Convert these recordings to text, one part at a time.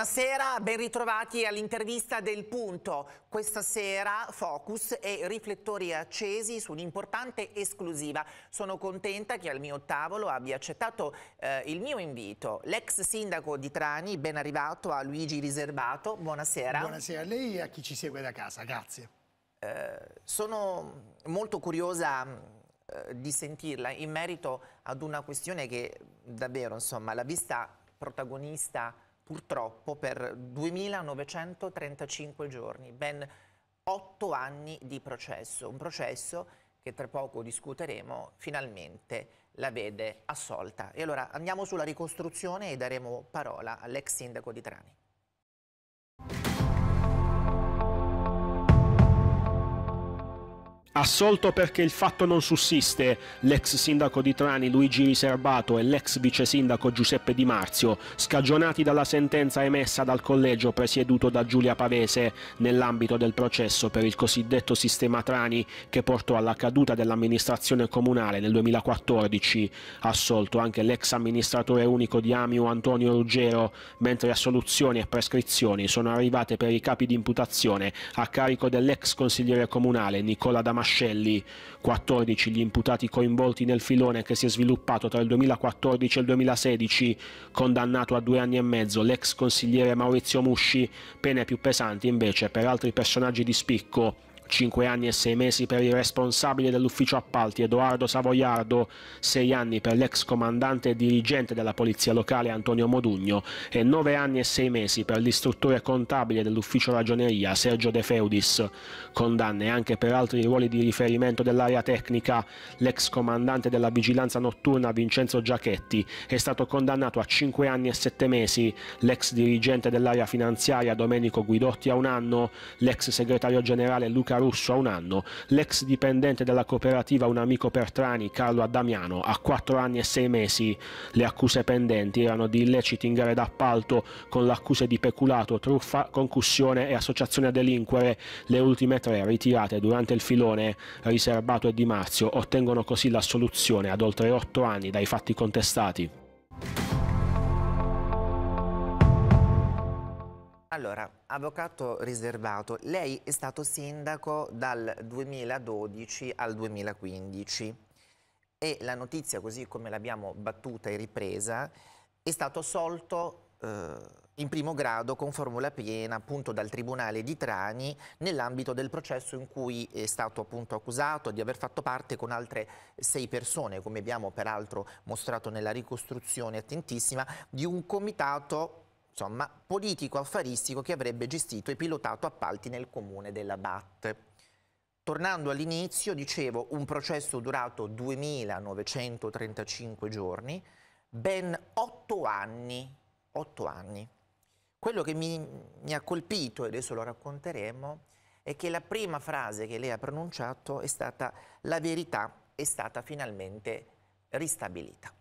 Buonasera, ben ritrovati all'intervista del punto. Questa sera focus e riflettori accesi su un'importante esclusiva. Sono contenta che al mio tavolo abbia accettato eh, il mio invito. L'ex sindaco di Trani, ben arrivato a Luigi Riservato. Buonasera. Buonasera a lei e a chi ci segue da casa, grazie. Eh, sono molto curiosa mm, eh, di sentirla in merito ad una questione che davvero insomma l'ha vista protagonista purtroppo per 2935 giorni, ben 8 anni di processo, un processo che tra poco discuteremo, finalmente la vede assolta. E allora andiamo sulla ricostruzione e daremo parola all'ex sindaco di Trani. Assolto perché il fatto non sussiste, l'ex sindaco di Trani Luigi Riserbato e l'ex vice sindaco Giuseppe Di Marzio, scagionati dalla sentenza emessa dal collegio presieduto da Giulia Pavese nell'ambito del processo per il cosiddetto sistema Trani che portò alla caduta dell'amministrazione comunale nel 2014, assolto anche l'ex amministratore unico di Amiu Antonio Ruggero, mentre assoluzioni e prescrizioni sono arrivate per i capi di imputazione a carico dell'ex consigliere comunale Nicola Damasceno Mascelli. 14 gli imputati coinvolti nel filone che si è sviluppato tra il 2014 e il 2016, condannato a due anni e mezzo l'ex consigliere Maurizio Musci, pene più pesanti invece per altri personaggi di spicco 5 anni e 6 mesi per il responsabile dell'ufficio appalti Edoardo Savoiardo, 6 anni per l'ex comandante e dirigente della polizia locale Antonio Modugno e 9 anni e 6 mesi per l'istruttore contabile dell'ufficio ragioneria Sergio De Feudis. Condanne anche per altri ruoli di riferimento dell'area tecnica. L'ex comandante della vigilanza notturna Vincenzo Giachetti è stato condannato a 5 anni e 7 mesi, l'ex dirigente dell'area finanziaria Domenico Guidotti a un anno, l'ex segretario generale Luca russo a un anno, l'ex dipendente della cooperativa Un Amico Pertrani, Carlo Adamiano, a 4 anni e 6 mesi. Le accuse pendenti erano di illeciti in gare d'appalto con l'accusa di peculato, truffa, concussione e associazione a delinquere, le ultime tre ritirate durante il filone riservato e Di Marzio ottengono così l'assoluzione ad oltre 8 anni dai fatti contestati. Allora, avvocato riservato, lei è stato sindaco dal 2012 al 2015 e la notizia, così come l'abbiamo battuta e ripresa, è stato assolto eh, in primo grado con formula piena appunto dal Tribunale di Trani nell'ambito del processo in cui è stato appunto accusato di aver fatto parte con altre sei persone, come abbiamo peraltro mostrato nella ricostruzione attentissima, di un comitato insomma, politico affaristico che avrebbe gestito e pilotato appalti nel comune della BAT. Tornando all'inizio, dicevo, un processo durato 2935 giorni, ben 8 anni, 8 anni. Quello che mi, mi ha colpito, e adesso lo racconteremo, è che la prima frase che lei ha pronunciato è stata la verità è stata finalmente ristabilita.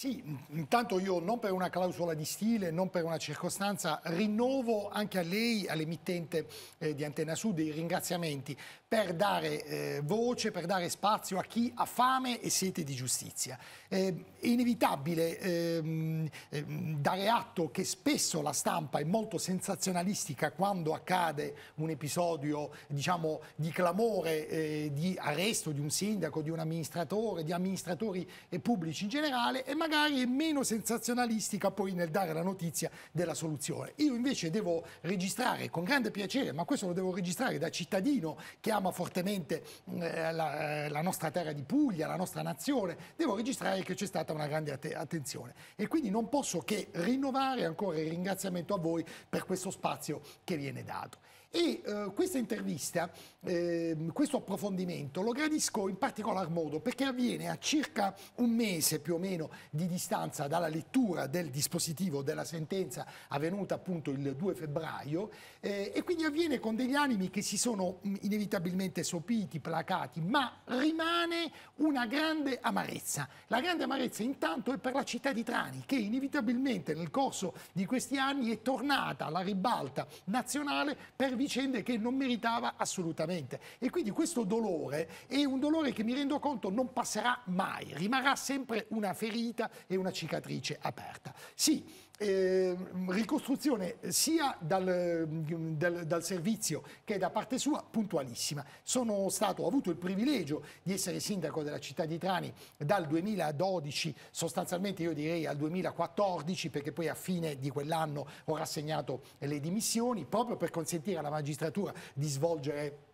Sì, intanto io non per una clausola di stile, non per una circostanza, rinnovo anche a lei, all'emittente eh, di Antena Sud, i ringraziamenti per dare eh, voce, per dare spazio a chi ha fame e sete di giustizia. Eh, è inevitabile ehm, ehm, dare atto che spesso la stampa è molto sensazionalistica quando accade un episodio diciamo, di clamore, eh, di arresto di un sindaco, di un amministratore, di amministratori eh, pubblici in generale e magari magari è meno sensazionalistica poi nel dare la notizia della soluzione. Io invece devo registrare con grande piacere, ma questo lo devo registrare da cittadino che ama fortemente mm, eh, la, eh, la, nostra terra di Puglia, la nostra nazione, devo registrare che c'è stata una grande att attenzione e quindi non posso che rinnovare ancora il ringraziamento a voi per questo spazio che viene dato. E eh, questa intervista, eh, questo approfondimento lo gradisco in particolar modo perché avviene a circa un mese più o meno di distanza dalla lettura del dispositivo della sentenza avvenuta appunto il 2 febbraio eh, e quindi avviene con degli animi che si sono mm, inevitabilmente sopiti, placati, ma rimane una grande amarezza. La grande amarezza intanto è per la città di Trani che inevitabilmente nel corso di questi anni è tornata alla ribalta nazionale per vicende che non meritava assolutamente. E quindi questo dolore è un dolore che mi rendo conto non passerà mai, rimarrà sempre una ferita e una cicatrice aperta. Sì, eh, ricostruzione sia dal, mm, dal, dal, servizio che da parte sua puntualissima. Sono stato, ho avuto il privilegio di essere sindaco della città di Trani dal 2012, sostanzialmente io direi al 2014, perché poi a fine di quell'anno ho rassegnato le dimissioni, proprio per consentire alla magistratura di svolgere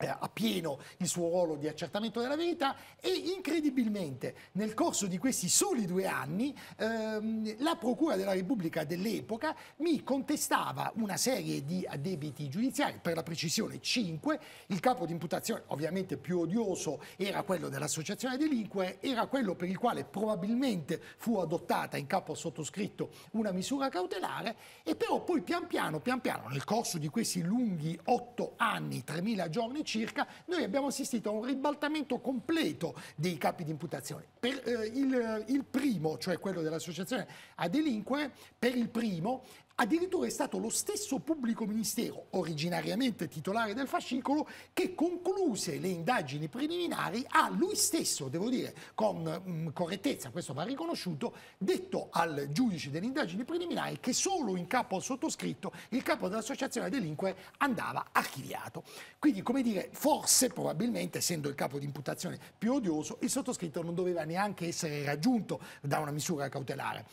eh, a pieno il suo ruolo di accertamento della verità e incredibilmente nel corso di questi soli due anni ehm, la Procura della Repubblica dell'epoca mi contestava una serie di debiti giudiziari, per la precisione 5, il capo di imputazione ovviamente più odioso era quello dell'associazione a delinquere, era quello per il quale probabilmente fu adottata in capo al sottoscritto una misura cautelare e però poi pian piano, pian piano nel corso di questi lunghi otto anni, 3.000 giorni circa, noi abbiamo assistito a un ribaltamento completo dei capi di imputazione. Per, eh, il, il primo, cioè quello dell'associazione a delinquere, per il primo Addirittura è stato lo stesso pubblico ministero, originariamente titolare del fascicolo, che concluse le indagini preliminari ha lui stesso, devo dire, con mh, mm, correttezza, questo va riconosciuto, detto al giudice delle indagini preliminari che solo in capo al sottoscritto il capo dell'associazione delinque andava archiviato. Quindi, come dire, forse, probabilmente, essendo il capo di imputazione più odioso, il sottoscritto non doveva neanche essere raggiunto da una misura cautelare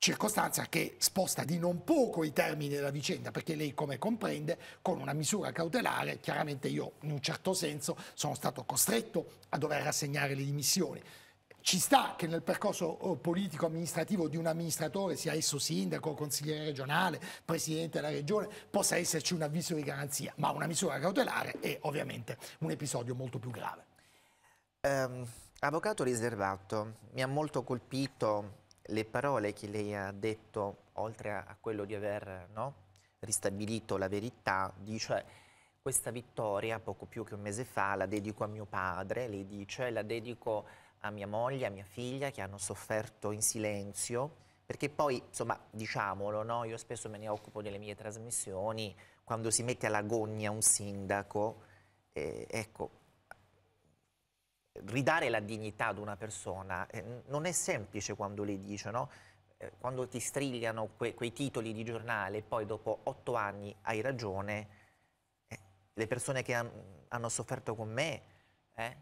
circostanza che sposta di non poco i termini della vicenda, perché lei come comprende con una misura cautelare, chiaramente io in un certo senso sono stato costretto a dover rassegnare le dimissioni. Ci sta che nel percorso oh, politico-amministrativo di un amministratore, sia esso sindaco, consigliere regionale, presidente della regione, possa esserci un avviso di garanzia, ma una misura cautelare è ovviamente un episodio molto più grave. Eh, avvocato riservato, mi ha molto colpito le parole che lei ha detto, oltre a, a quello di aver no, ristabilito la verità, dice cioè, questa vittoria, poco più che un mese fa, la dedico a mio padre, lei dice, la dedico a mia moglie, a mia figlia che hanno sofferto in silenzio, perché poi, insomma, diciamolo, no? io spesso me ne occupo delle mie trasmissioni, quando si mette alla gogna un sindaco, eh, ecco, ridare la dignità ad una persona eh, non è semplice quando le dice, no? eh, quando ti strigliano que quei titoli di giornale e poi dopo otto anni hai ragione, eh, le persone che han hanno sofferto con me, Eh,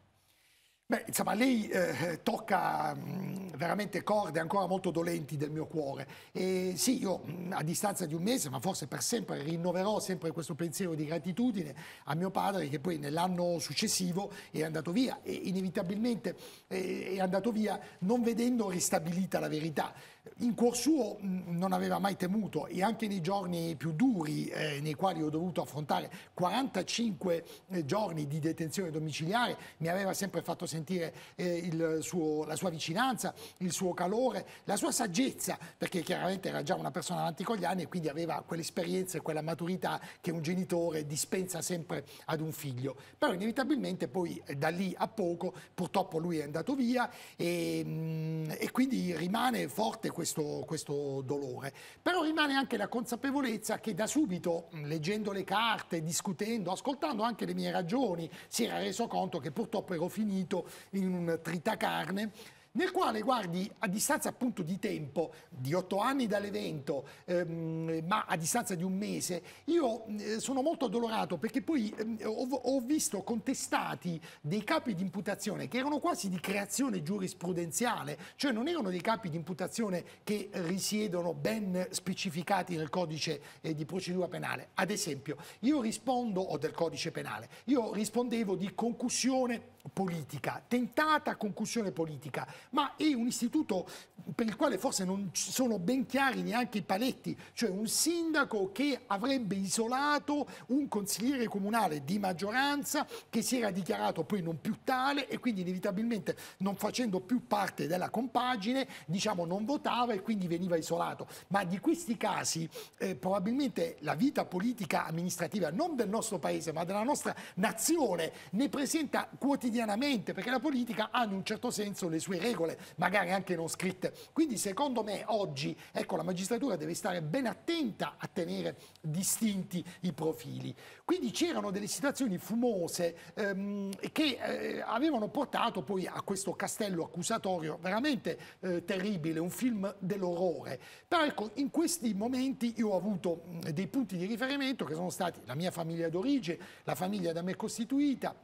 Beh, insomma, lei eh, tocca mh, mm, veramente corde ancora molto dolenti del mio cuore. E sì, io mh, mm, a distanza di un mese, ma forse per sempre, rinnoverò sempre questo pensiero di gratitudine a mio padre che poi nell'anno successivo è andato via e inevitabilmente eh, è andato via non vedendo ristabilita la verità. In cuor suo mh, mm, non aveva mai temuto e anche nei giorni più duri eh, nei quali ho dovuto affrontare 45 eh, giorni di detenzione domiciliare mi aveva sempre fatto sentire sentire eh, suo, la sua vicinanza, il suo calore, la sua saggezza, perché chiaramente era già una persona avanti con gli anni e quindi aveva quell'esperienza e quella maturità che un genitore dispensa sempre ad un figlio. Però inevitabilmente poi eh, da lì a poco purtroppo lui è andato via e, mm, e quindi rimane forte questo, questo dolore. Però rimane anche la consapevolezza che da subito, mm, leggendo le carte, discutendo, ascoltando anche le mie ragioni, si era reso conto che purtroppo ero finito in un tritacarne, nel quale guardi a distanza appunto di tempo, di otto anni dall'evento, ehm, ma a distanza di un mese, io eh, sono molto addolorato perché poi ehm, ho, ho, visto contestati dei capi di imputazione che erano quasi di creazione giurisprudenziale, cioè non erano dei capi di imputazione che risiedono ben specificati nel codice eh, di procedura penale. Ad esempio, io rispondo, o del codice penale, io rispondevo di concussione politica, tentata concussione politica, ma è un istituto per il quale forse non sono ben chiari neanche i paletti, cioè un sindaco che avrebbe isolato un consigliere comunale di maggioranza che si era dichiarato poi non più tale e quindi inevitabilmente non facendo più parte della compagine, diciamo non votava e quindi veniva isolato. Ma di questi casi eh, probabilmente la vita politica amministrativa non del nostro paese ma della nostra nazione ne presenta quotidianamente quotidianamente, perché la politica ha in un certo senso le sue regole, magari anche non scritte. Quindi secondo me oggi ecco, la magistratura deve stare ben attenta a tenere distinti i profili. Quindi c'erano delle situazioni fumose ehm, che eh, avevano portato poi a questo castello accusatorio veramente eh, terribile, un film dell'orrore. Però ecco, in questi momenti io ho avuto mh, dei punti di riferimento che sono stati la mia famiglia d'origine, la famiglia da me costituita,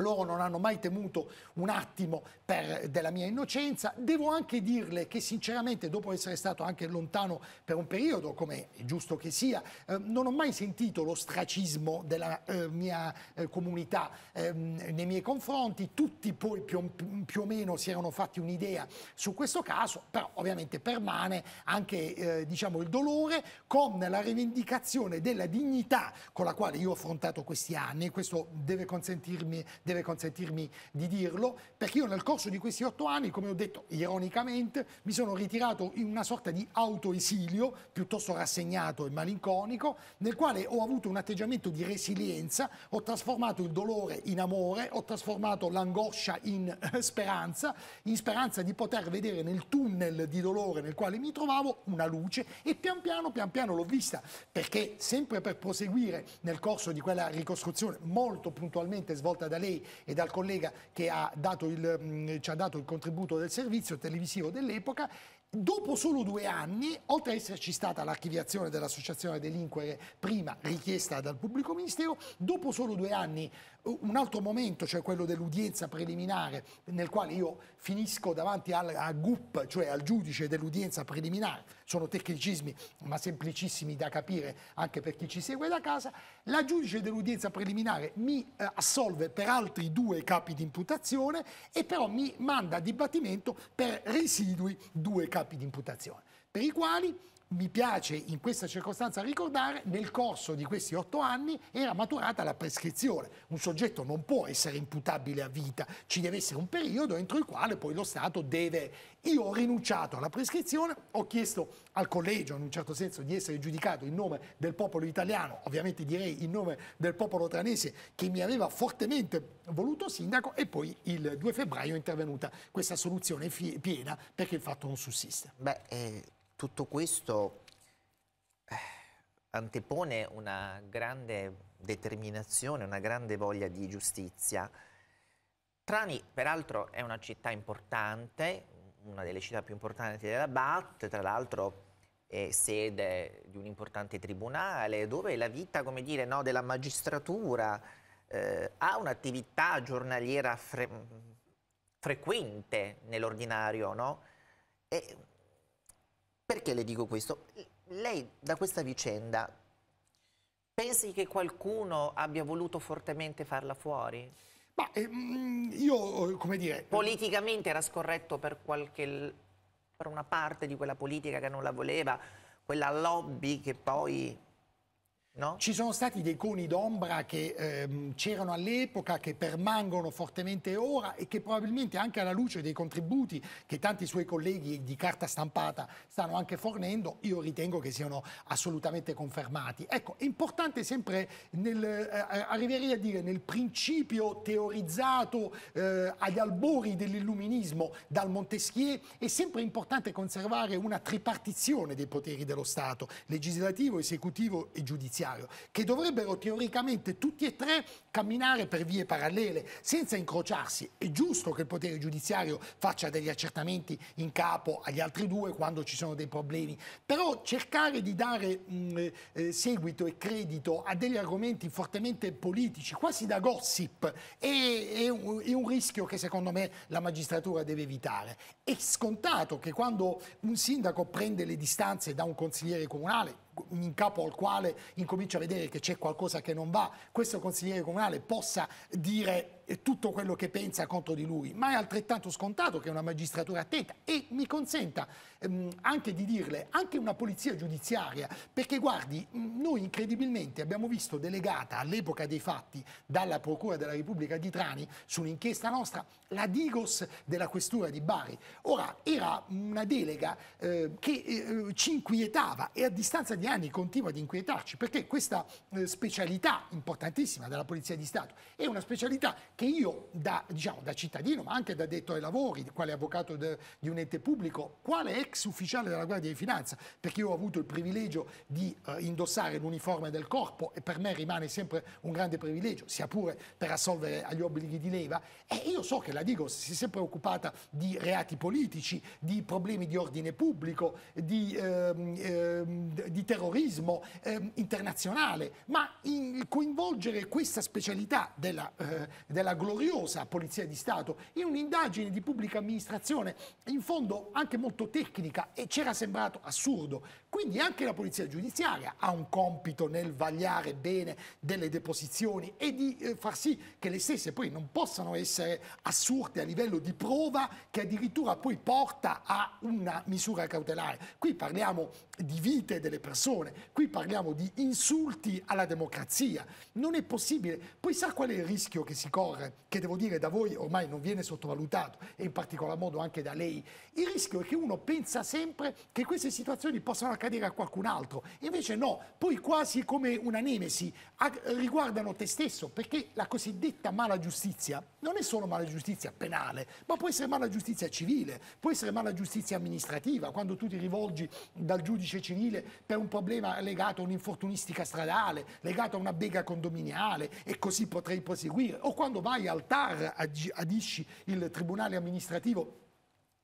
loro non hanno mai temuto un attimo per, della mia innocenza. Devo anche dirle che sinceramente dopo essere stato anche lontano per un periodo, come è giusto che sia, eh, non ho mai sentito l'ostracismo della eh, mia eh, comunità ehm, nei miei confronti. Tutti poi più, più, o meno si erano fatti un'idea su questo caso, però ovviamente permane anche eh, diciamo, il dolore con la rivendicazione della dignità con la quale io ho affrontato questi anni questo deve consentirmi deve consentirmi di dirlo, perché io nel corso di questi otto anni, come ho detto ironicamente, mi sono ritirato in una sorta di autoesilio, piuttosto rassegnato e malinconico, nel quale ho avuto un atteggiamento di resilienza, ho trasformato il dolore in amore, ho trasformato l'angoscia in eh, speranza, in speranza di poter vedere nel tunnel di dolore nel quale mi trovavo una luce e pian piano, pian piano l'ho vista, perché sempre per proseguire nel corso di quella ricostruzione molto puntualmente svolta da lei, Mattei e dal collega che ha il, mm, ci ha dato il contributo del servizio televisivo dell'epoca Dopo solo due anni, oltre ad esserci stata l'archiviazione dell'associazione delinquere prima richiesta dal pubblico ministero, dopo solo due anni un altro momento, cioè quello dell'udienza preliminare, nel quale io finisco davanti al, a GUP, cioè al giudice dell'udienza preliminare, sono tecnicismi ma semplicissimi da capire anche per chi ci segue da casa, la giudice dell'udienza preliminare mi eh, assolve per altri due capi di imputazione e però mi manda a dibattimento per residui due capi di imputazione, per i quali mi piace in questa circostanza ricordare, nel corso di questi otto anni era maturata la prescrizione. Un soggetto non può essere imputabile a vita, ci deve essere un periodo entro il quale poi lo Stato deve... Io ho rinunciato alla prescrizione, ho chiesto al collegio in un certo senso di essere giudicato in nome del popolo italiano, ovviamente direi in nome del popolo tranese che mi aveva fortemente voluto sindaco e poi il 2 febbraio è intervenuta questa soluzione piena perché il fatto non sussiste. Beh, eh tutto questo eh, antepone una grande determinazione, una grande voglia di giustizia. Trani, peraltro, è una città importante, una delle città più importanti della BAT, tra l'altro è sede di un importante tribunale, dove la vita, come dire, no, della magistratura eh, ha un'attività giornaliera fre frequente nell'ordinario, no? E perché le dico questo? Lei da questa vicenda pensi che qualcuno abbia voluto fortemente farla fuori? Ma ehm, io, eh, come dire... Eh, Politicamente era scorretto per, qualche, per una parte di quella politica che non la voleva, quella lobby che poi No? Ci sono stati dei coni d'ombra che ehm, c'erano all'epoca, che permangono fortemente ora e che probabilmente anche alla luce dei contributi che tanti suoi colleghi di carta stampata stanno anche fornendo, io ritengo che siano assolutamente confermati. Ecco, è importante sempre nel, eh, arrivare a dire nel principio teorizzato eh, agli albori dell'illuminismo dal Montesquieu, è sempre importante conservare una tripartizione dei poteri dello Stato, legislativo, esecutivo e giudiziario necessario, che dovrebbero teoricamente tutti e tre camminare per vie parallele, senza incrociarsi. È giusto che il potere giudiziario faccia degli accertamenti in capo agli altri due quando ci sono dei problemi, però cercare di dare mh, mm, eh, eh, seguito e credito a degli argomenti fortemente politici, quasi da gossip, è, è, un, è un rischio che secondo me la magistratura deve evitare. È scontato che quando un sindaco prende le distanze da un consigliere comunale, in capo al quale incomincia a vedere che c'è qualcosa che non va, questo consigliere comunale possa dire tutto quello che pensa contro di lui, ma è altrettanto scontato che una magistratura attenta e mi consenta ehm, anche di dirle, anche una polizia giudiziaria, perché guardi, mm, noi incredibilmente abbiamo visto delegata all'epoca dei fatti dalla Procura della Repubblica di Trani su un'inchiesta nostra la Digos della Questura di Bari. Ora, era una delega eh, che eh, ci inquietava e a distanza di anni continua ad inquietarci perché questa eh, specialità importantissima della Polizia di Stato è una specialità che io da, diciamo, da, cittadino, ma anche da detto ai lavori, quale avvocato de, di un ente pubblico, quale ex ufficiale della Guardia di Finanza, perché io ho avuto il privilegio di eh, indossare l'uniforme del corpo e per me rimane sempre un grande privilegio, sia pure per assolvere agli obblighi di leva, e io so che la Digos si è sempre occupata di reati politici, di problemi di ordine pubblico, di, ehm, ehm, di terrorismo ehm, internazionale, ma in, coinvolgere questa specialità della, eh, della della gloriosa Polizia di Stato, in un'indagine di pubblica amministrazione, in fondo anche molto tecnica e c'era sembrato assurdo quindi anche la polizia giudiziaria ha un compito nel vagliare bene delle deposizioni e di eh, far sì che le stesse poi non possano essere assurde a livello di prova che addirittura poi porta a una misura cautelare. Qui parliamo di vite delle persone, qui parliamo di insulti alla democrazia. Non è possibile. Poi sa qual è il rischio che si corre, che devo dire da voi ormai non viene sottovalutato e in particolar modo anche da lei. Il rischio è che uno pensa sempre che queste situazioni possano accadere accadere a qualcun altro. Invece no, poi quasi come una nemesi riguardano te stesso, perché la cosiddetta mala giustizia non è solo mala giustizia penale, ma può essere mala giustizia civile, può essere mala giustizia amministrativa, quando tu ti rivolgi dal giudice civile per un problema legato a un'infortunistica stradale, legato a una bega condominiale e così potrei proseguire, o quando vai al TAR, adisci il tribunale amministrativo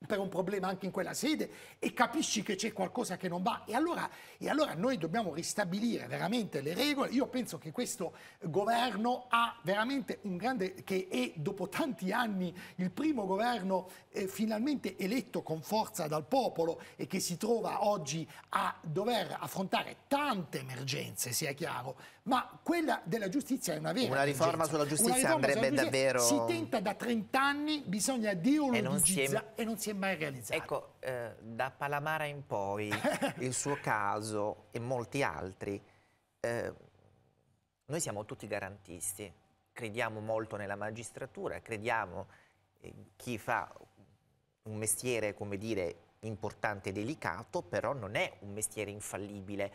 per un problema anche in quella sede e capisci che c'è qualcosa che non va e allora, e allora, noi dobbiamo ristabilire veramente le regole io penso che questo governo ha veramente un grande che è dopo tanti anni il primo governo eh, finalmente eletto con forza dal popolo e che si trova oggi a dover affrontare tante emergenze sia chiaro ma quella della giustizia è una vera Una riforma urgenza. sulla giustizia riforma andrebbe sulla giustizia davvero... Si tenta da 30 anni, bisogna ideologizzare e, è... e non si è mai realizzato Ecco, eh, da Palamara in poi, il suo caso e molti altri, eh, noi siamo tutti garantisti, crediamo molto nella magistratura, crediamo eh, chi fa un mestiere, come dire, importante e delicato, però non è un mestiere infallibile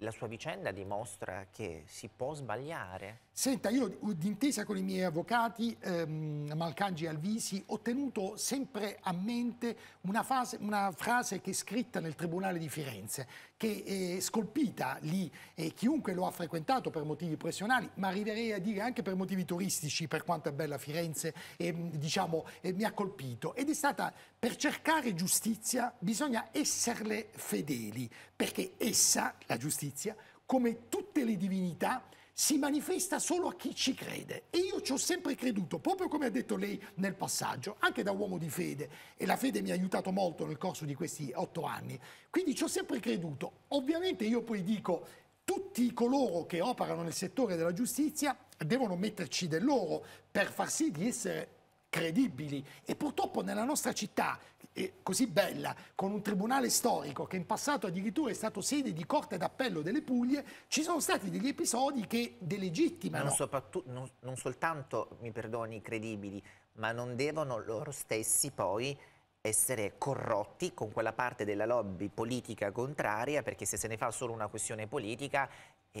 la sua vicenda dimostra che si può sbagliare. Senta, io d'intesa con i miei avvocati, ehm, Malcangi e Alvisi, ho tenuto sempre a mente una, fase, una, frase che è scritta nel Tribunale di Firenze, che è scolpita lì eh, chiunque lo ha frequentato per motivi professionali, ma arriverei a dire anche per motivi turistici, per quanto è bella Firenze, ehm, diciamo, eh, mi ha colpito. Ed è stata, per cercare giustizia bisogna esserle fedeli, perché essa, la giustizia, giustizia, come tutte le divinità, si manifesta solo a chi ci crede. E io ci ho sempre creduto, proprio come ha detto lei nel passaggio, anche da uomo di fede, e la fede mi ha aiutato molto nel corso di questi otto anni. Quindi ci ho sempre creduto. Ovviamente io poi dico, tutti coloro che operano nel settore della giustizia devono metterci del loro per far sì di essere credibili. E purtroppo nella nostra città così bella, con un tribunale storico che in passato addirittura è stato sede di Corte d'Appello delle Puglie, ci sono stati degli episodi che delegittimano... Non, non, non soltanto, mi perdoni, credibili, ma non devono loro stessi poi essere corrotti con quella parte della lobby politica contraria, perché se se ne fa solo una questione politica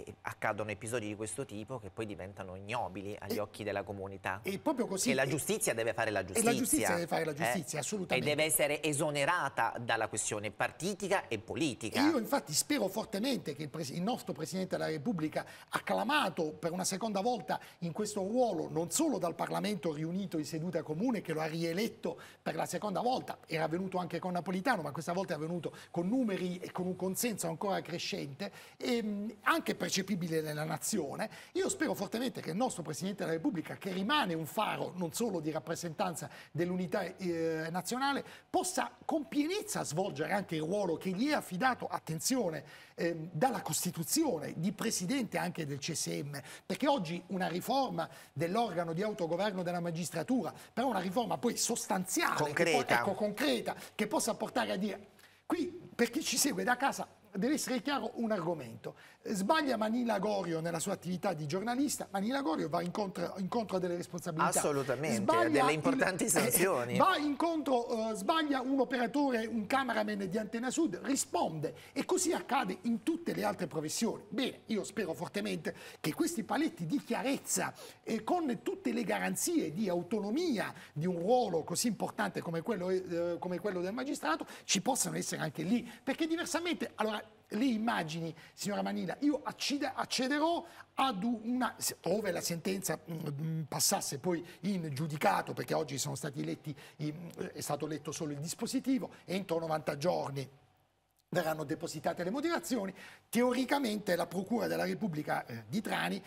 e accadono episodi di questo tipo che poi diventano ignobili agli e, occhi della comunità. E proprio così. E la giustizia deve fare la giustizia. E la giustizia deve fare la eh, giustizia, eh? assolutamente. E deve essere esonerata dalla questione partitica e politica. E io infatti spero fortemente che il, il, nostro Presidente della Repubblica, acclamato per una seconda volta in questo ruolo, non solo dal Parlamento riunito in seduta comune, che lo ha rieletto per la seconda volta, era venuto anche con Napolitano, ma questa volta è venuto con numeri e con un consenso ancora crescente, e, ehm, anche per percepibile nella nazione. Io spero fortemente che il nostro Presidente della Repubblica, che rimane un faro non solo di rappresentanza dell'unità eh, nazionale, possa con pienezza svolgere anche il ruolo che gli è affidato, attenzione, eh, dalla Costituzione, di Presidente anche del CSM, perché oggi una riforma dell'organo di autogoverno della magistratura, però una riforma poi sostanziale, concreta, che, poi, ecco, concreta, che possa portare a dire... Qui, per chi ci segue da casa, deve essere chiaro un argomento. Sbaglia Manila Gorio nella sua attività di giornalista, Manila Gorio va incontro, incontro a delle responsabilità. Assolutamente, sbaglia delle importanti il, eh, sanzioni. Eh, va incontro, eh, sbaglia un operatore, un cameraman di Antena Sud, risponde e così accade in tutte le altre professioni. Bene, io spero fortemente che questi paletti di chiarezza eh, con tutte le garanzie di autonomia di un ruolo così importante come quello, eh, come quello del magistrato ci possano essere anche lì, perché diversamente allora le immagini, signora Manila, io accederò ad una, ove la sentenza mm, mm, passasse poi in giudicato, perché oggi letti, mm, è stato letto solo il dispositivo, entro 90 giorni verranno depositate le motivazioni, teoricamente la Procura della Repubblica eh, di Trani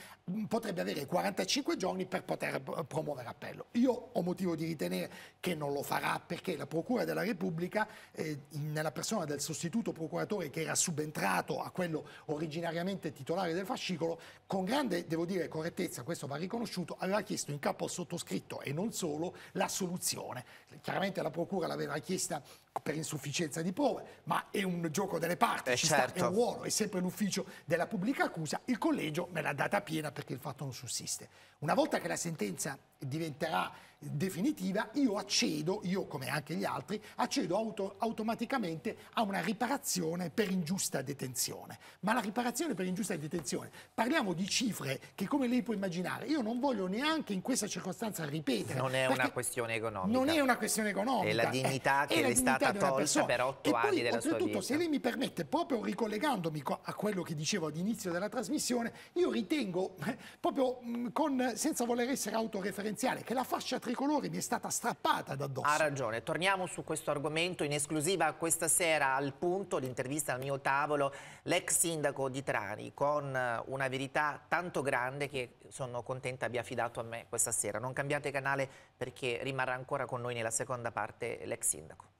potrebbe avere 45 giorni per poter promuovere appello. Io ho motivo di ritenere che non lo farà perché la Procura della Repubblica, eh, nella persona del sostituto procuratore che era subentrato a quello originariamente titolare del fascicolo, con grande, devo dire, correttezza, questo va riconosciuto, aveva chiesto in capo al sottoscritto e non solo la soluzione. Chiaramente la Procura l'aveva chiesta per insufficienza di prove, ma è un gioco delle parti, eh, ci certo. sta, è un certo. ruolo, è sempre l'ufficio della pubblica accusa, il collegio me l'ha data piena perché il fatto non sussiste. Una volta che la sentenza diventerà definitiva, io accedo, io come anche gli altri, accedo auto automaticamente a una riparazione per ingiusta detenzione. Ma la riparazione per ingiusta detenzione, parliamo di cifre che come lei può immaginare, io non voglio neanche in questa circostanza ripetere. Non è una questione economica. Non è una questione economica. È la dignità eh, che le è stata tolta per otto anni poi, della sua vita. se lei mi permette, proprio ricollegandomi a quello che dicevo all'inizio della trasmissione, io ritengo, proprio con, senza voler essere autoreferenziale, che la fascia 3 tricolore mi è stata strappata da addosso. Ha ragione, torniamo su questo argomento in esclusiva questa sera al punto, l'intervista al mio tavolo, l'ex sindaco di Trani con eh, una verità tanto grande che sono contenta abbia affidato a me questa sera. Non cambiate canale perché rimarrà ancora con noi nella seconda parte l'ex sindaco.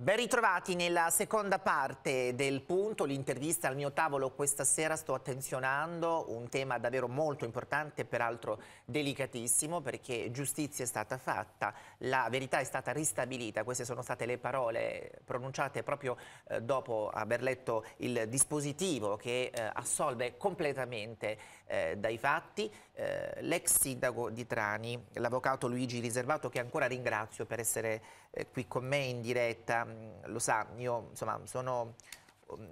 Ben ritrovati nella seconda parte del punto, l'intervista al mio tavolo questa sera sto attenzionando un tema davvero molto importante, peraltro delicatissimo perché giustizia è stata fatta, la verità è stata ristabilita, queste sono state le parole pronunciate proprio eh, dopo aver letto il dispositivo che eh, assolve completamente eh, dai fatti eh, l'ex sindaco di Trani, l'avvocato Luigi Riservato che ancora ringrazio per essere eh, qui con me in diretta, mm, lo sa, io insomma sono mm,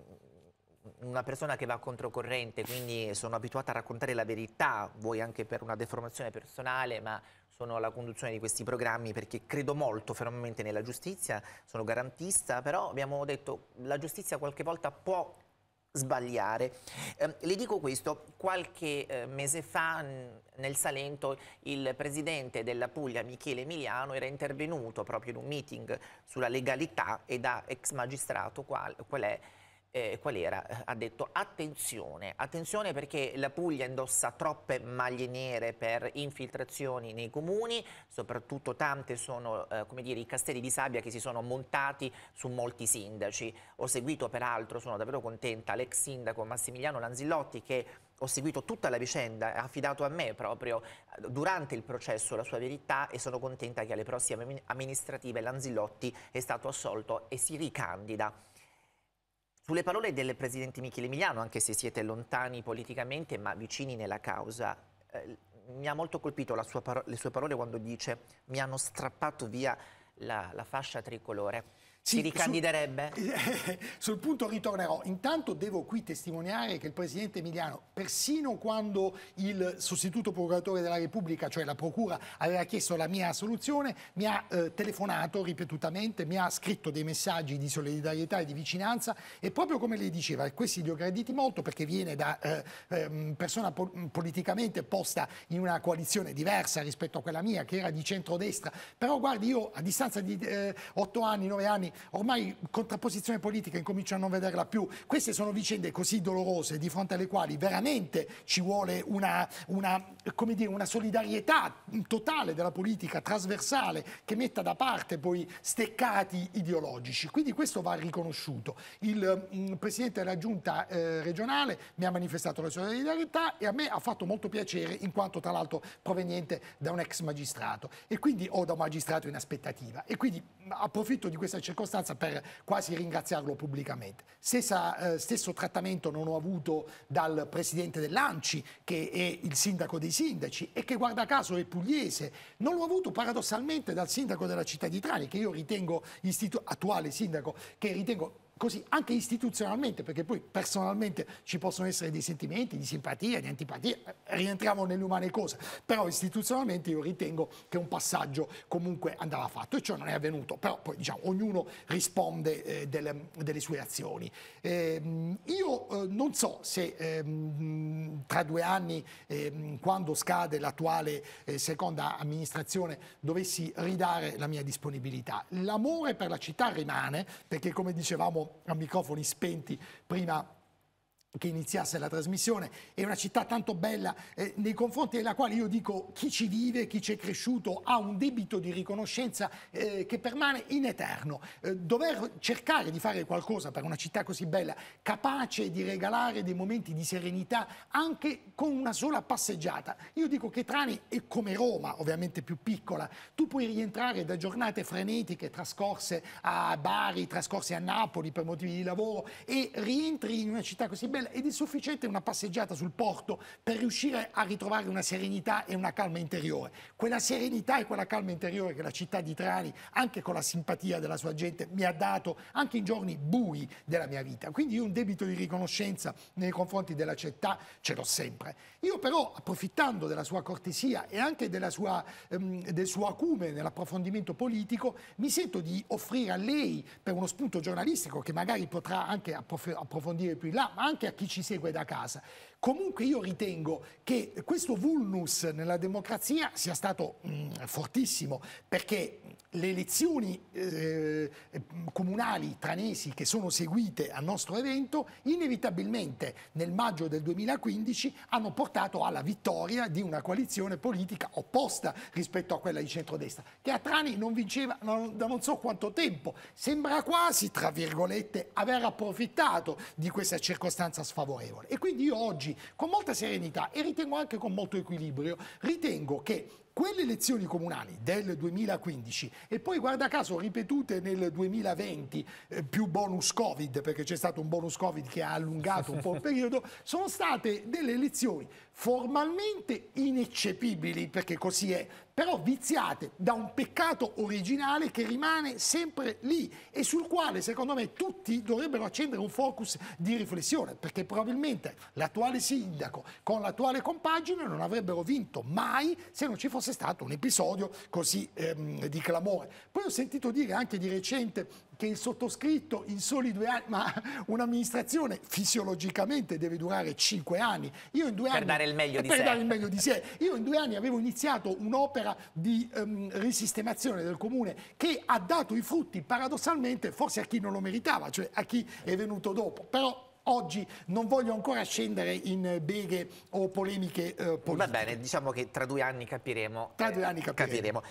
una persona che va controcorrente, quindi sono abituata a raccontare la verità, voi anche per una deformazione personale, ma sono alla conduzione di questi programmi perché credo molto fermamente nella giustizia, sono garantista, però abbiamo detto che la giustizia qualche volta può sbagliare. Eh, le dico questo, qualche eh, mese fa nel Salento il presidente della Puglia Michele Emiliano era intervenuto proprio in un meeting sulla legalità e da ex magistrato qual, qual è eh, qual era? Ha detto attenzione, attenzione perché la Puglia indossa troppe maglie nere per infiltrazioni nei comuni, soprattutto tante sono eh, come dire, i castelli di sabbia che si sono montati su molti sindaci. Ho seguito peraltro, sono davvero contenta, l'ex sindaco Massimiliano Lanzillotti che ho seguito tutta la vicenda, ha affidato a me proprio eh, durante il processo la sua verità e sono contenta che alle prossime amministrative Lanzillotti è stato assolto e si ricandida. Sulle parole del Presidente Michele Emiliano, anche se siete lontani politicamente ma vicini nella causa, eh, mi ha molto colpito sua le sue parole quando dice mi hanno strappato via la, la fascia tricolore. Sì, si ricandiderebbe? Sul, eh, sul, punto ritornerò. Intanto devo qui testimoniare che il presidente Emiliano, persino quando il sostituto procuratore della Repubblica, cioè la Procura, aveva chiesto la mia soluzione, mi ha eh, telefonato ripetutamente, mi ha scritto dei messaggi di solidarietà e di vicinanza e proprio come lei diceva, e questi li ho graditi molto perché viene da eh, ehm, persona po politicamente posta in una coalizione diversa rispetto a quella mia, che era di centrodestra. Però guardi, io a distanza di 8 eh, anni, 9 anni, ormai contrapposizione politica incomincia a non vederla più. Queste sono vicende così dolorose di fronte alle quali veramente ci vuole una, una, dire, una solidarietà totale della politica trasversale che metta da parte poi steccati ideologici. Quindi questo va riconosciuto. Il, il mm, Presidente della Giunta eh, regionale mi ha manifestato la solidarietà e a me ha fatto molto piacere in quanto tra l'altro proveniente da un ex magistrato e quindi, o da un magistrato in aspettativa. E quindi mm, approfitto di questa circostanza circostanza per quasi ringraziarlo pubblicamente. Stessa, eh, stesso trattamento non ho avuto dal presidente dell'Anci, che è il sindaco dei sindaci e che guarda caso è pugliese. Non l'ho avuto paradossalmente dal sindaco della città di Trani, che io ritengo, attuale sindaco, che ritengo così anche istituzionalmente, perché poi personalmente ci possono essere dei sentimenti di simpatia, di antipatia, eh, rientriamo nelle umane cose, però istituzionalmente io ritengo che un passaggio comunque andava fatto e ciò non è avvenuto, però poi diciamo ognuno risponde eh, delle, delle, sue azioni. Eh, io eh, non so se ehm, tra due anni, ehm, quando scade l'attuale eh, seconda amministrazione, dovessi ridare la mia disponibilità. L'amore per la città rimane, perché come dicevamo a microfoni spenti prima che iniziasse la trasmissione, è una città tanto bella eh, nei confronti della quale io dico chi ci vive, chi ci è cresciuto ha un debito di riconoscenza eh, che permane in eterno. Eh, dover cercare di fare qualcosa per una città così bella, capace di regalare dei momenti di serenità anche con una sola passeggiata. Io dico che Trani è come Roma, ovviamente più piccola, tu puoi rientrare da giornate frenetiche trascorse a Bari, trascorse a Napoli per motivi di lavoro e rientri in una città così bella ed è sufficiente una passeggiata sul porto per riuscire a ritrovare una serenità e una calma interiore. Quella serenità e quella calma interiore che la città di Trani, anche con la simpatia della sua gente, mi ha dato anche in giorni bui della mia vita. Quindi io un debito di riconoscenza nei confronti della città ce l'ho sempre. Io però, approfittando della sua cortesia e anche sua, ehm, del suo acume nell'approfondimento politico, mi sento di offrire a lei, per uno spunto giornalistico che magari potrà anche approf approfondire più in là, ma anche a chi ci segue da casa. Comunque io ritengo che questo vulnus nella democrazia sia stato mh, mm, fortissimo perché le elezioni eh, comunali tranesi che sono seguite al nostro evento, inevitabilmente nel maggio del 2015 hanno portato alla vittoria di una coalizione politica opposta rispetto a quella di centrodestra, che a Trani non vinceva da non so quanto tempo. Sembra quasi, tra virgolette, aver approfittato di questa circostanza sfavorevole. E quindi io oggi, con molta serenità e ritengo anche con molto equilibrio, ritengo che quelle elezioni comunali del 2015 e poi guarda caso ripetute nel 2020 eh, più bonus Covid, perché c'è stato un bonus Covid che ha allungato un po' il periodo, sono state delle elezioni formalmente ineccepibili, perché così è, però viziate da un peccato originale che rimane sempre lì e sul quale secondo me tutti dovrebbero accendere un focus di riflessione, perché probabilmente l'attuale sindaco con l'attuale compagine non avrebbero vinto mai se non ci fosse stato un episodio così ehm, di clamore. Poi ho sentito dire anche di recente che il sottoscritto in soli due anni, ma un'amministrazione fisiologicamente deve durare cinque anni. Io in due per anni, dare il meglio eh, di per sé. dare il meglio di sé. Io in due anni avevo iniziato un'opera di um, risistemazione del comune che ha dato i frutti paradossalmente forse a chi non lo meritava, cioè a chi è venuto dopo. Però oggi non voglio ancora scendere in beghe o polemiche eh, politiche. Va bene, diciamo che tra due anni capiremo. Tra eh, due anni capiremo. capiremo.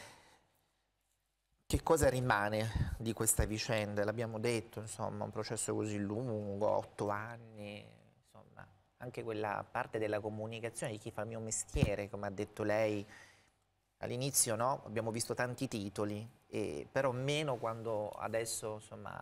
Che cosa rimane di questa vicenda? L'abbiamo detto, insomma, un processo così lungo, otto anni, insomma, anche quella parte della comunicazione di chi fa il mio mestiere, come ha detto lei all'inizio, no? Abbiamo visto tanti titoli, eh, però meno quando adesso, insomma,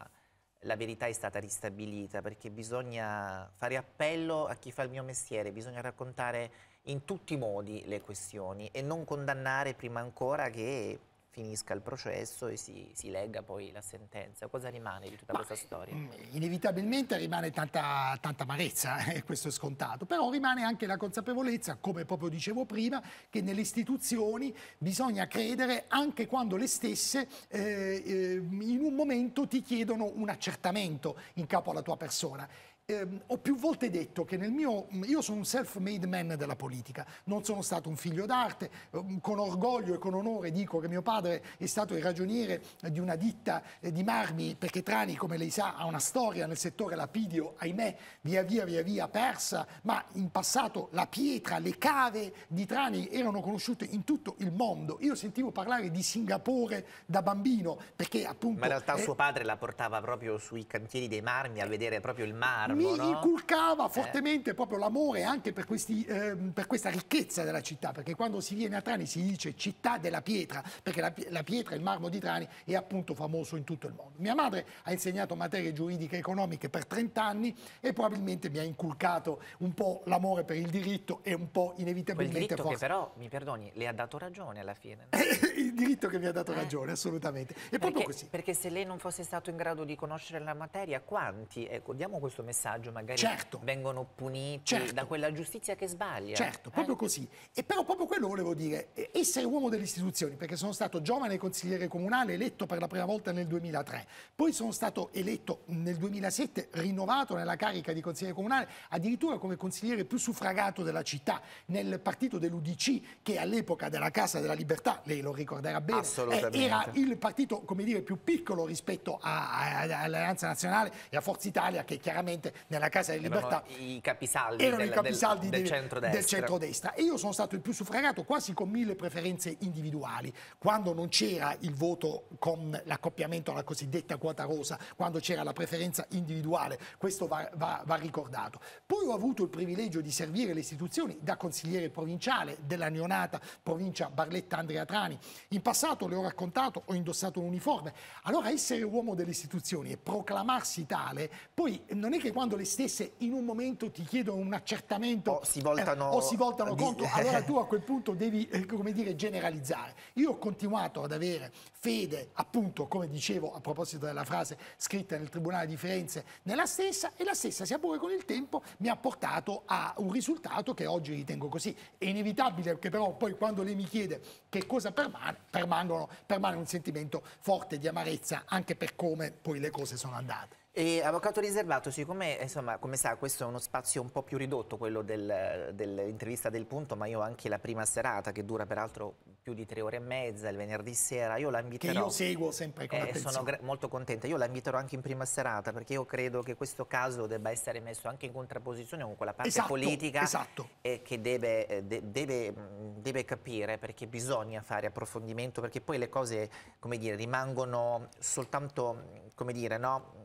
la verità è stata ristabilita, perché bisogna fare appello a chi fa il mio mestiere, bisogna raccontare in tutti i modi le questioni e non condannare prima ancora che finisca il processo e si, si legga poi la sentenza. Cosa rimane di tutta Ma, questa storia? Mm, inevitabilmente rimane tanta, tanta amarezza, eh, questo è scontato, però rimane anche la consapevolezza, come proprio dicevo prima, che nelle istituzioni bisogna credere anche quando le stesse eh, eh in un momento ti chiedono un accertamento in capo alla tua persona. Eh, ho più volte detto che nel mio, io sono un self-made man della politica, non sono stato un figlio d'arte, ehm, con orgoglio e con onore dico che mio padre è stato il ragioniere di una ditta eh, di marmi, perché Trani, come lei sa, ha una storia nel settore lapidio, ahimè, via via via via persa, ma in passato la pietra, le cave di Trani erano conosciute in tutto il mondo. Io sentivo parlare di Singapore da bambino, perché appunto... Ma in realtà eh, suo padre la portava proprio sui cantieri dei marmi a vedere proprio il mare. Palermo. Mi no? inculcava eh. fortemente eh. proprio l'amore anche per, questi, eh, per, questa ricchezza della città, perché quando si viene a Trani si dice città della pietra, perché la, la pietra, il marmo di Trani è appunto famoso in tutto il mondo. Mia madre ha insegnato materie giuridiche e economiche per 30 anni e probabilmente mi ha inculcato un po' l'amore per il diritto e un po' inevitabilmente... Quel diritto forse... che però, mi perdoni, le ha dato ragione alla fine. No? il diritto che mi ha dato eh. ragione, assolutamente. È perché, proprio così. Perché se lei non fosse stato in grado di conoscere la materia, quanti, ecco, diamo questo messaggio messaggio, magari certo. vengono puniti certo. da quella giustizia che sbaglia. Certo, proprio eh? così. E però proprio quello volevo dire, essere uomo delle istituzioni, perché sono stato giovane consigliere comunale eletto per la prima volta nel 2003, poi sono stato eletto nel 2007, rinnovato nella carica di consigliere comunale, addirittura come consigliere più suffragato della città, nel partito dell'UDC, che all'epoca della Casa della Libertà, lei lo ricorderà bene, eh, era il partito, come dire, più piccolo rispetto all'Alleanza Nazionale e a Forza Italia, che chiaramente nella Casa delle Libertà. I capisaldi, erano del, i capisaldi del, del, centrodestra. del, centrodestra. E io sono stato il più suffragato quasi con mille preferenze individuali. Quando non c'era il voto con l'accoppiamento alla cosiddetta quota rosa, quando c'era la preferenza individuale, questo va, va, va ricordato. Poi ho avuto il privilegio di servire le istituzioni da consigliere provinciale della neonata provincia Barletta Andrea Trani. In passato, le ho raccontato, ho indossato un uniforme. Allora essere uomo delle istituzioni e proclamarsi tale, poi non è che quando quando le stesse in un momento ti chiedono un accertamento o si voltano, eh, o si voltano di... contro, allora tu a quel punto devi eh, come dire, generalizzare. Io ho continuato ad avere fede, appunto, come dicevo a proposito della frase scritta nel Tribunale di Firenze, nella stessa e la stessa, sia pure con il tempo, mi ha portato a un risultato che oggi ritengo così. È inevitabile che però poi quando lei mi chiede che cosa permane, permane un sentimento forte di amarezza anche per come poi le cose sono andate. E, avvocato riservato, siccome insomma, come sa questo è uno spazio un po' più ridotto quello del, dell'intervista del punto, ma io anche la prima serata che dura peraltro più di tre ore e mezza il venerdì sera, io la inviterò... Che io seguo sempre con eh, attenzione. Sono molto contenta, io la inviterò anche in prima serata perché io credo che questo caso debba essere messo anche in contrapposizione con quella parte esatto, politica esatto. E eh, che deve, eh, de deve, mm, deve, capire perché bisogna fare approfondimento perché poi le cose come dire, rimangono soltanto come dire, no?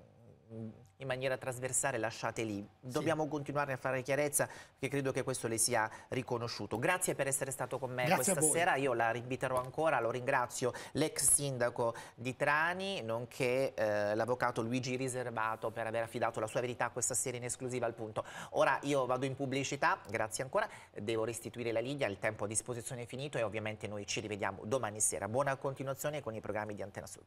in maniera trasversale lasciate lì. Dobbiamo sì. continuare a fare chiarezza che credo che questo le sia riconosciuto. Grazie per essere stato con me Grazie questa sera, io la rinviterò ancora, lo ringrazio l'ex sindaco di Trani, nonché eh, l'avvocato Luigi Riservato per aver affidato la sua verità questa sera in esclusiva al punto. Ora io vado in pubblicità, grazie ancora, devo restituire la linea, il tempo a disposizione è finito e ovviamente noi ci rivediamo domani sera. Buona continuazione con i programmi di Antena Sud.